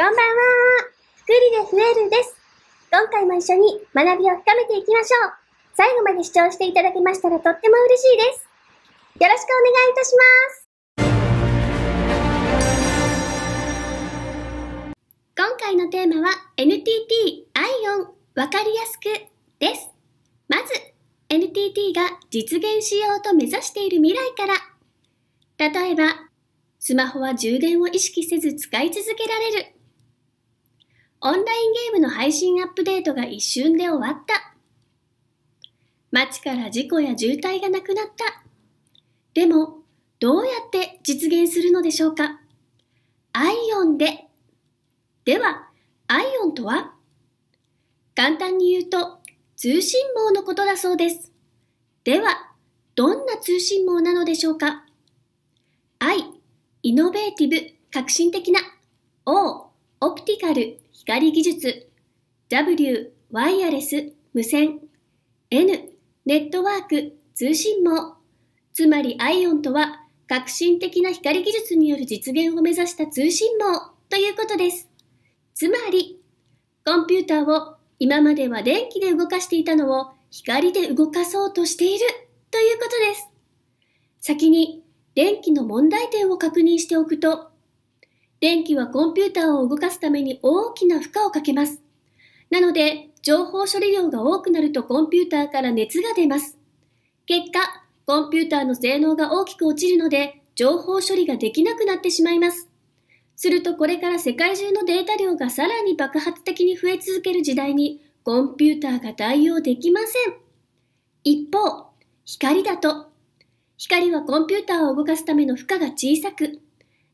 こんばんは。グリです。今回も一緒に学びを深めていきましょう。最後まで視聴していただけましたらとっても嬉しいです。よろしくお願いいたします。今回のテーマは NTT アイオンわかりやすくです。まず NTT が実現しようと目指している未来から。例えば、スマホは充電を意識せず使い続けられるオンラインゲームの配信アップデートが一瞬で終わった。街から事故や渋滞がなくなった。でも、どうやって実現するのでしょうかアイオンで。では、アイオンとは簡単に言うと、通信網のことだそうです。では、どんな通信網なのでしょうか ?I、イノベーティブ、革新的な。O、オプティカル、光技術 W ワイヤレス無線 N ネットワーク通信網つまり ION とは革新的な光技術による実現を目指した通信網ということですつまりコンピューターを今までは電気で動かしていたのを光で動かそうとしているということです先に電気の問題点を確認しておくと電気はコンピューターを動かすために大きな負荷をかけます。なので、情報処理量が多くなるとコンピューターから熱が出ます。結果、コンピューターの性能が大きく落ちるので、情報処理ができなくなってしまいます。するとこれから世界中のデータ量がさらに爆発的に増え続ける時代に、コンピューターが対応できません。一方、光だと、光はコンピューターを動かすための負荷が小さく、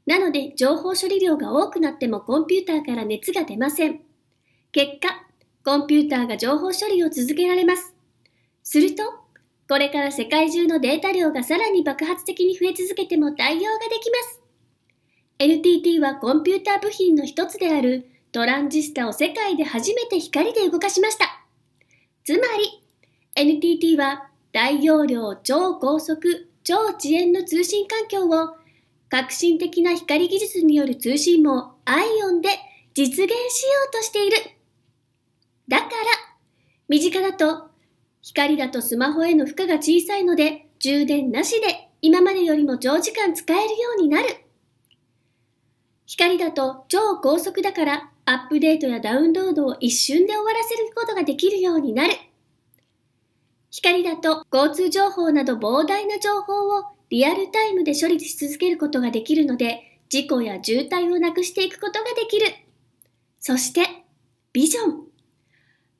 なので情報処理量が多くなってもコンピューターから熱が出ません。結果、コンピューターが情報処理を続けられます。すると、これから世界中のデータ量がさらに爆発的に増え続けても対応ができます。NTT はコンピューター部品の一つであるトランジスタを世界で初めて光で動かしました。つまり、NTT は大容量、超高速、超遅延の通信環境を革新的な光技術による通信網アイオンで実現しようとしている。だから、身近だと、光だとスマホへの負荷が小さいので、充電なしで今までよりも長時間使えるようになる。光だと超高速だからアップデートやダウンロードを一瞬で終わらせることができるようになる。光だと交通情報など膨大な情報をリアルタイムで処理し続けることができるので、事故や渋滞をなくしていくことができる。そして、ビジョン。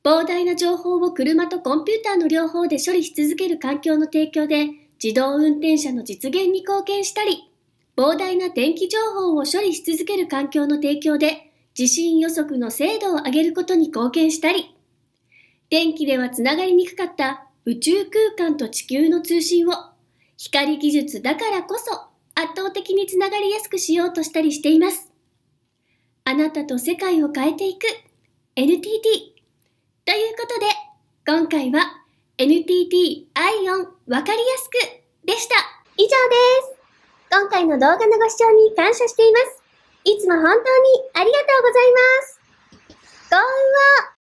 膨大な情報を車とコンピューターの両方で処理し続ける環境の提供で、自動運転車の実現に貢献したり、膨大な天気情報を処理し続ける環境の提供で、地震予測の精度を上げることに貢献したり、天気ではつながりにくかった宇宙空間と地球の通信を光技術だからこそ圧倒的につながりやすくしようとしたりしています。あなたと世界を変えていく NTT。ということで、今回は NTT アイオンわかりやすくでした。以上です。今回の動画のご視聴に感謝しています。いつも本当にありがとうございます。幸運を